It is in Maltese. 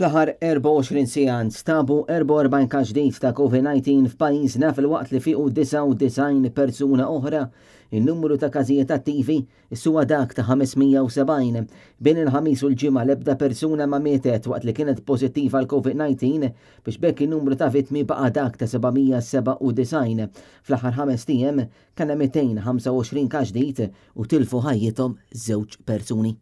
Fl-aħħar 24 sija nstabu 44 każ ta' COVID-19 f'pajjiżna fil-waqt li fiqu 99 persuna oħra. Il-numru ta' każijiet attivi suwa dak ta' 570. Bejn il-ħamis u l-ġimgħa l-ebda persuna ma mietet waqt li kienet pozittiva għal COVID-19 biex bekk il-numru ta' vittmi baqa' dak ta' 797. Fl-aħħar ħames tiem 225 każ u tilfu ħajjithom żewġ persuni.